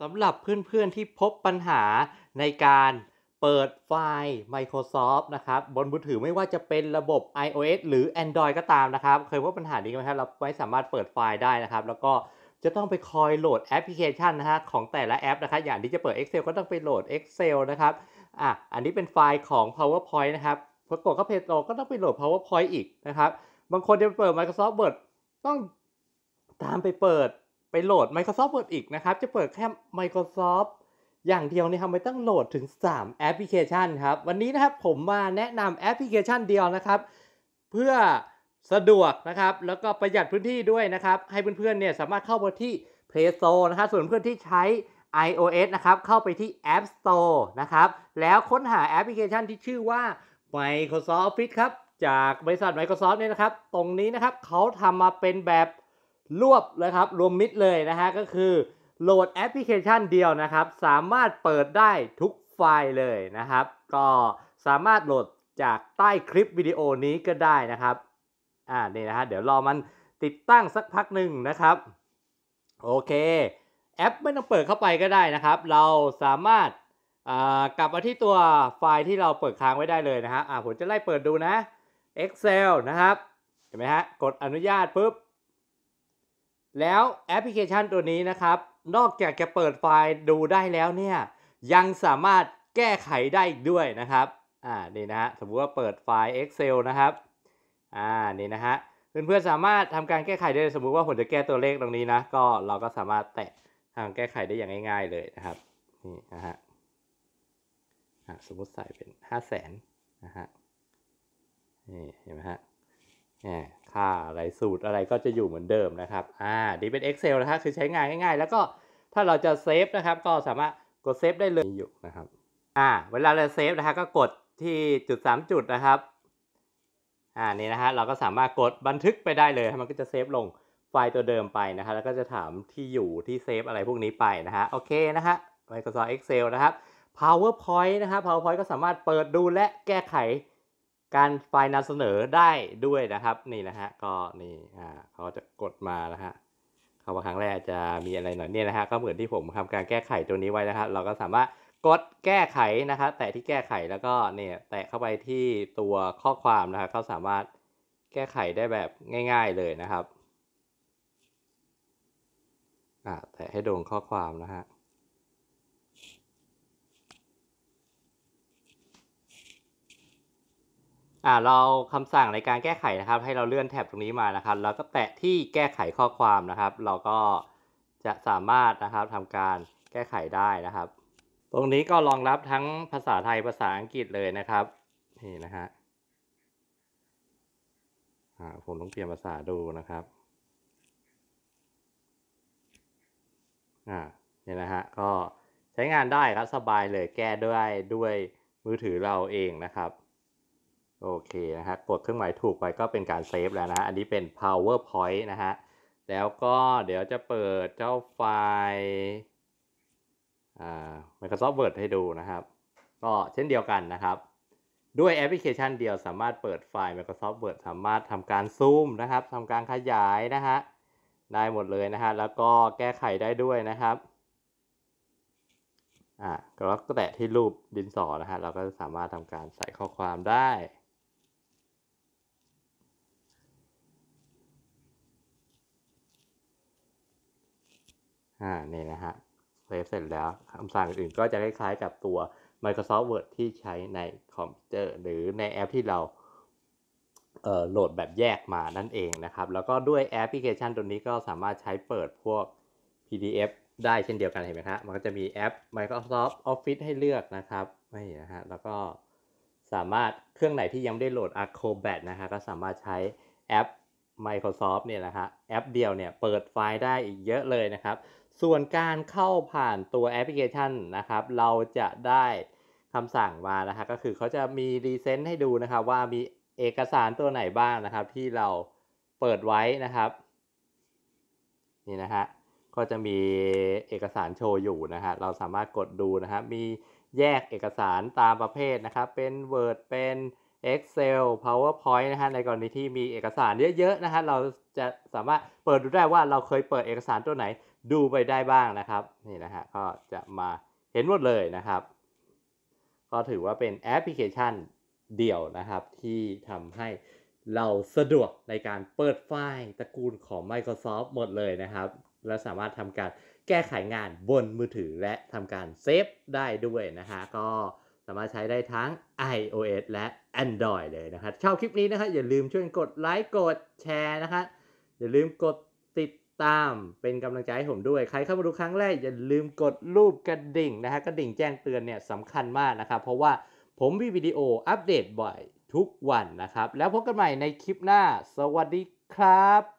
สำหรับเพื่อนๆที่พบปัญหาในการเปิดไฟล์ Microsoft นะครับบนมือถือไม่ว่าจะเป็นระบบ iOS หรือ Android ก็ตามนะครับ เคยพบปัญหานี้ไหมครับเราไม่สามารถเปิดไฟล์ได้นะครับ แล้วก็จะต้องไปคอยโหลดแอปพลิเคชันนะฮะของแต่ละแอปนะครับอย่างที่จะเปิด Excel ก็ต้องไปโหลด Excel นะครับอ่ะอันนี้เป็นไฟล์ของ PowerPoint นะครับ พอกดก็เพจโตก็ต้องไปโหลด PowerPoint อีกนะครับบางคนจะเปิด Microsoft Word ต้องตามไปเปิดไปโหลด Microsoft Word อีกนะครับ จะเปิดแค่ Microsoft อย่างเดียวนะครับไม่ต้องโหลดถึง 3 แอปพลิเคชันครับ วันนี้นะครับผมมาแนะนำแอปพลิเคชันเดียวนะครับ เพื่อสะดวกนะครับ แล้วก็ประหยัดพื้นที่ด้วยนะครับ ให้เพื่อนๆเนี่ยสามารถเข้าไปที่ Play Store นะครับส่วนเพื่อนที่ใช้ iOS นะครับเข้าไปที่ App Store นะครับ แล้วค้นหาแอปพลิเคชันที่ชื่อว่า Microsoft Office ครับ จากบริษัท Microsoft เนี่ยนะครับ ตรงนี้นะครับเขาทำมาเป็นแบบรวบเลยครับรวมมิดเลยนะฮะ ก็คือโหลดแอปพลิเคชันเดียวนะครับ สามารถเปิดได้ทุกไฟล์เลยนะครับ ก็สามารถโหลดจากใต้คลิปวิดีโอนี้ก็ได้นะครับอ่านี่นะฮะเดี๋ยวรอมันติดตั้งสักพักหนึ่งนะครับโอเค แอปไม่ต้องเปิดเข้าไปก็ได้นะครับ เราสามารถากลับมาที่ตัวไฟล์ที่เราเปิดค้างไว้ได้เลยนะครับผมจะไล่เปิดดูนะ Excel นะครับเห็นไหมฮะกดอนุญาตปุ๊บแล้วแอปพลิเคชันตัวนี้นะครับ นอกจากจะเปิดไฟล์ดูได้แล้วเนี่ยยังสามารถแก้ไขได้อีกด้วยนะครับอ่านี่นะฮะสมมุติว่าเปิดไฟล์ Excel นะครับอ่านี่นะฮะเพื่อนๆสามารถทำการแก้ไขได้สมมุติว่าผมจะแก้ตัวเลขตรงนี้นะก็เราก็สามารถแตะทางแก้ไขได้อย่างง่าย ๆ เลยนะครับนี่นะฮะสมมุติใส่เป็น5 0 0 0 0 0นะฮะนี่เห็นไหมฮะค่าอะไรสูตรอะไรก็จะอยู่เหมือนเดิมนะครับอ่าดีเป็น Excel นะครับคือใช้งานง่ายๆ แล้วก็ ถ้าเราจะเซฟนะครับก็สามารถกดเซฟได้เลยอยู่นะครับอ่าเวลาเราเซฟนะครับก็กดที่จุด 3 จุดนะครับอ่านี่นะฮะเราก็สามารถกดบันทึกไปได้เลย มันก็จะเซฟลงไฟล์ตัวเดิมไปนะครับแล้วก็จะถามที่อยู่ที่เซฟอะไรพวกนี้ไปนะฮะโอเคนะฮะ Microsoft Excel นะครับ PowerPoint นะครับ PowerPoint ก็สามารถเปิดดูและแก้ไขการไฟล์นำเสนอได้ด้วยนะครับนี่นะฮะก็นี่อ่าเขาจะกดมานะฮะเขาาอาครั้งแรกจะมีอะไรหน่อยเนี่ยนะฮะก็เหมือนที่ผมทำการแก้ไขตัวนี้ไว้นะครับ เราก็สามารถกดแก้ไขนะครับแตะที่แก้ไขแล้วก็เนี่ยแตะเข้าไปที่ตัวข้อความนะครับ ก็สามารถแก้ไขได้แบบง่าย ๆเลยนะครับอ่าแตะให้โดนข้อความนะฮะ่าเราคำสั่งในการแก้ไขนะครับ ให้เราเลื่อนแท็บตรงนี้มานะครับแล้วก็แตะที่แก้ไขข้อความนะครับ เราก็ จะสามารถนะครับทำการแก้ไขได้นะครับ ตรงนี้ก็รองรับทั้งภาษาไทยภาษาอังกฤษเลยนะครับนี่นะฮะผมต้องเปลี่ยนภาษาดูนะครับนี่นะฮะก็ใช้งานได้ครับสบายเลยแก้ด้วยด้วยมือถือเราเองนะครับโอเคนะฮะ กดเครื่องหมายถูกไปก็เป็นการเซฟแล้วนะฮะอันนี้เป็น powerpoint นะฮะ แล้วก็เดี๋ยวจะเปิดเจ้าไฟล์ Microsoft Word ให้ดูนะครับก็เช่นเดียวกันนะครับ ด้วยแอปพลิเคชันเดียวสามารถเปิดไฟล์ Microsoft Word สามารถทำการซูมนะครับทำการขยายนะฮะได้หมดเลยนะฮะ แล้วก็แก้ไขได้ด้วยนะครับอ่าก็แตะที่รูปดินสอ นะฮะ เราก็สามารถทำการใส่ข้อความได้อ่านี่นะฮะเซฟเสร็จแล้วคำสั่งอื่นก็จะคล้ายๆกับตัว Microsoft Word ที่ใช้ในคอมพิวเตอร์ หรือในแอปที่เราเโหลดแบบแยกมานั่นเองนะครับ แล้วก็ด้วยแอปพลิเคชันตัวนี้ก็สามารถใช้เปิดพวก PDF ได้เช่นเดียวกัน เห็นไหมครับมันก็จะมีแอป Microsoft Office ให้เลือกนะครับไม่นะฮะแล้วก็สามารถเครื่องไหนที่ยังไม่ได้โหลด Acrobat นะฮะก็สามารถใช้แอป Microsoft เนี่ยนะฮะแอปเดียวเนี่ยเปิดไฟล์ได้อีกเยอะเลยนะครับส่วนการเข้าผ่านตัวแอปพลิเคชันนะครับ เราจะได้คำสั่งมานะครับก็คือเขาจะมีรีเซนต์ให้ดูนะครับว่ามีเอกสารตัวไหนบ้างนะครับ ที่เราเปิดไว้นะครับนี่นะฮะก็จะมีเอกสารโชว์อยู่นะฮะเราสามารถกดดูนะครับมีแยกเอกสารตามประเภทนะครับเป็น Word เป็น Excel PowerPoint นะฮะในกรณีที่มีเอกสารเยอะๆนะฮะเราจะสามารถเปิดดูได้ว่าเราเคยเปิดเอกสารตัวไหนดูไปได้บ้างนะครับนี่นะฮะก็จะมาเห็นหมดเลยนะครับ ก็ถือว่าเป็นแอปพลิเคชันเดี่ยวนะครับ ที่ทำให้เราสะดวกในการเปิดไฟล์ตระกูลของ Microsoft หมดเลยนะครับ และสามารถทำการแก้ไขงานบนมือถือและทำการเซฟได้ด้วยนะฮะก็สามารถใช้ได้ทั้ง iOS และ Android เลยนะครับชอบคลิปนี้นะครับอย่าลืมช่วยกดไลค์กดแชร์นะครับอย่าลืมกดตามเป็นกำลังใจให้ผมด้วยใครเข้ามาดูครั้งแรก อย่าลืมกดรูปกระดิ่งนะฮะกระดิ่งแจ้งเตือนเนี่ยสำคัญมากนะครับ เพราะว่าผมมีวิดีโออัปเดตบ่อยทุกวันนะครับ แล้วพบกันใหม่ในคลิปหน้า สวัสดีครับ